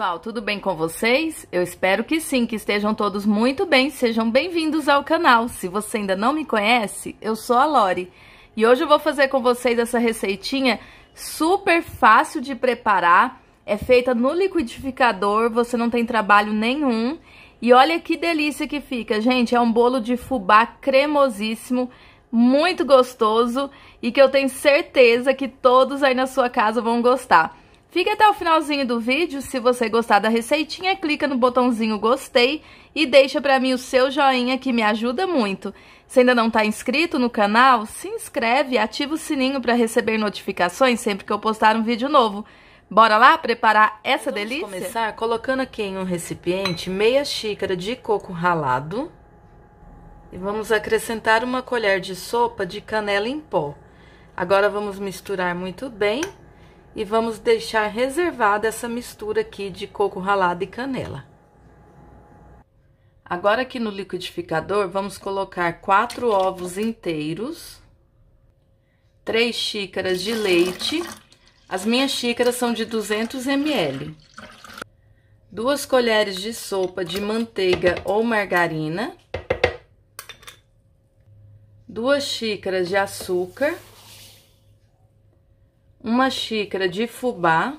pessoal, tudo bem com vocês? Eu espero que sim, que estejam todos muito bem, sejam bem-vindos ao canal. Se você ainda não me conhece, eu sou a Lori e hoje eu vou fazer com vocês essa receitinha super fácil de preparar, é feita no liquidificador, você não tem trabalho nenhum e olha que delícia que fica, gente, é um bolo de fubá cremosíssimo, muito gostoso e que eu tenho certeza que todos aí na sua casa vão gostar. Fique até o finalzinho do vídeo, se você gostar da receitinha, clica no botãozinho gostei e deixa para mim o seu joinha que me ajuda muito. Se ainda não está inscrito no canal, se inscreve e ativa o sininho para receber notificações sempre que eu postar um vídeo novo. Bora lá preparar essa Vamos delícia? Vamos começar colocando aqui em um recipiente meia xícara de coco ralado. E vamos acrescentar uma colher de sopa de canela em pó. Agora vamos misturar muito bem e vamos deixar reservada essa mistura aqui de coco ralado e canela. Agora aqui no liquidificador, vamos colocar quatro ovos inteiros, três xícaras de leite, as minhas xícaras são de 200 ml, duas colheres de sopa de manteiga ou margarina, duas xícaras de açúcar, uma xícara de fubá,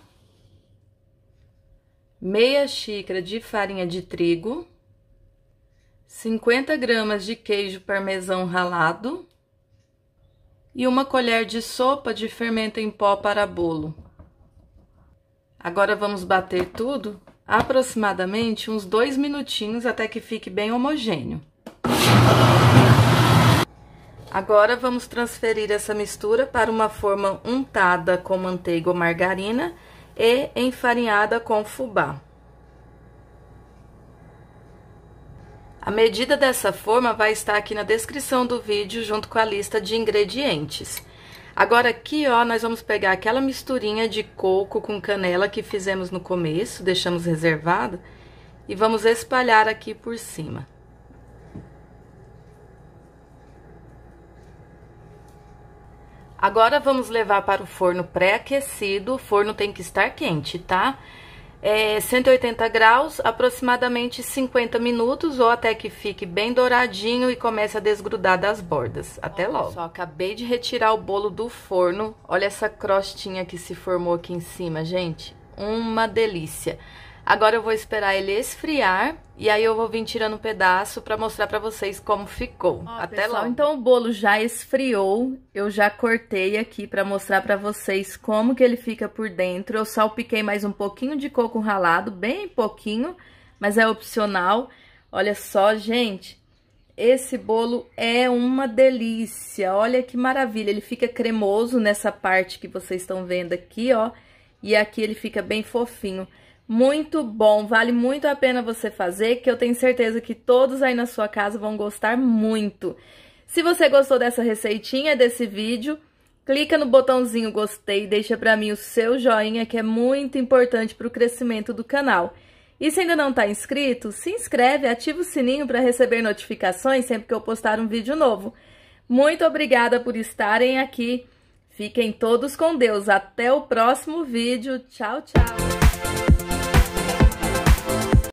meia xícara de farinha de trigo, 50 gramas de queijo parmesão ralado e uma colher de sopa de fermento em pó para bolo. Agora vamos bater tudo aproximadamente uns dois minutinhos até que fique bem homogêneo. Agora vamos transferir essa mistura para uma forma untada com manteiga ou margarina e enfarinhada com fubá. A medida dessa forma vai estar aqui na descrição do vídeo junto com a lista de ingredientes. Agora aqui, ó, nós vamos pegar aquela misturinha de coco com canela que fizemos no começo, deixamos reservado, e vamos espalhar aqui por cima. Agora, vamos levar para o forno pré-aquecido. O forno tem que estar quente, tá? É 180 graus, aproximadamente 50 minutos, ou até que fique bem douradinho e comece a desgrudar das bordas. Até Olha logo. Só, acabei de retirar o bolo do forno. Olha essa crostinha que se formou aqui em cima, gente. Uma delícia. Agora eu vou esperar ele esfriar e aí eu vou vir tirando um pedaço para mostrar para vocês como ficou. Ó, Até lá. Então o bolo já esfriou, eu já cortei aqui para mostrar para vocês como que ele fica por dentro. Eu salpiquei mais um pouquinho de coco ralado, bem pouquinho, mas é opcional. Olha só, gente, esse bolo é uma delícia. Olha que maravilha, ele fica cremoso nessa parte que vocês estão vendo aqui, ó. E aqui ele fica bem fofinho muito bom, vale muito a pena você fazer, que eu tenho certeza que todos aí na sua casa vão gostar muito. Se você gostou dessa receitinha, desse vídeo, clica no botãozinho gostei, deixa para mim o seu joinha, que é muito importante para o crescimento do canal. E se ainda não está inscrito, se inscreve, ativa o sininho para receber notificações sempre que eu postar um vídeo novo. Muito obrigada por estarem aqui. Fiquem todos com Deus. Até o próximo vídeo. Tchau, tchau.